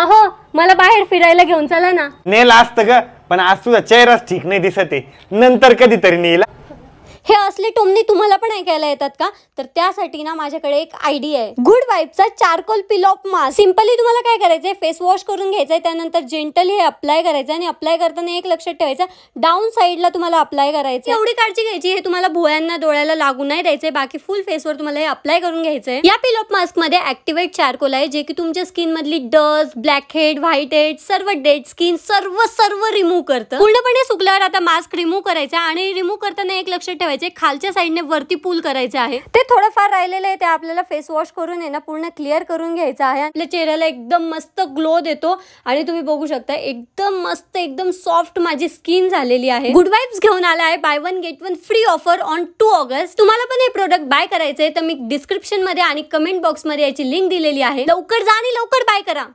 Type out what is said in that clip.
अहो मला बाहेर फिरायला घेऊन चला ना नेल असत ग पण आज तुझा चेहराच ठीक नाही दिसत आहे नंतर कधीतरी नेला हे असले टोमनी तुम्हाला पण ऐकायला येतात का तर त्यासाठी ना माझ्याकडे एक आयडिया आहे गुड वाईपचा चारकोल पिलॉप मास्क सिंपली तुम्हाला काय करायचंय फेस वॉश करून घ्यायचंय त्यानंतर जेंटली हे अप्लाय करायचं आणि अप्लाय करताना एक लक्षात ठेवायचं डाऊन साईडला तुम्हाला अप्लाय करायचं एवढी काळजी घ्यायची हे तुम्हाला भोयांना डोळ्याला लागू नाही द्यायचंय बाकी फुल फेसवर तुम्हाला हे अप्लाय करून घ्यायचंय या पिलोप मास्क मध्ये ऍक्टिव्हेट चारकोल आहे जे की तुमच्या स्किन मधली dust black head white head सर्व डेड स्किन सर्व सर्व रिमूव्ह करतं पूर्णपणे सुकल्यावर आता मास्क रिमूव्ह करायचा आणि रिमूव्ह करताना एक लक्षात ठेवायचं करायचे खालच्या साईडने वरती पूल करायचे आहे ते थोडंफार राहिलेलं आहे ते आपल्याला फेस वॉश करून आहे ना पूर्ण क्लिअर करून घ्यायचं आहे आपल्या चेहऱ्याला एकदम मस्त ग्लो देतो आणि तुम्ही बघू शकता एकदम मस्त एकदम सॉफ्ट माझी स्किन झालेली आहे गुड वाईब्स घेऊन आला आहे buy one get one free offer on two August तुम्हाला पण हे प्रोडक्ट बाय करायचे तर मी डिस्क्रिप्शन मध्ये आणि कमेंट बॉक्स मध्ये याची लिंक दिलेली आहे लवकर जा आणि लवकर बाय करा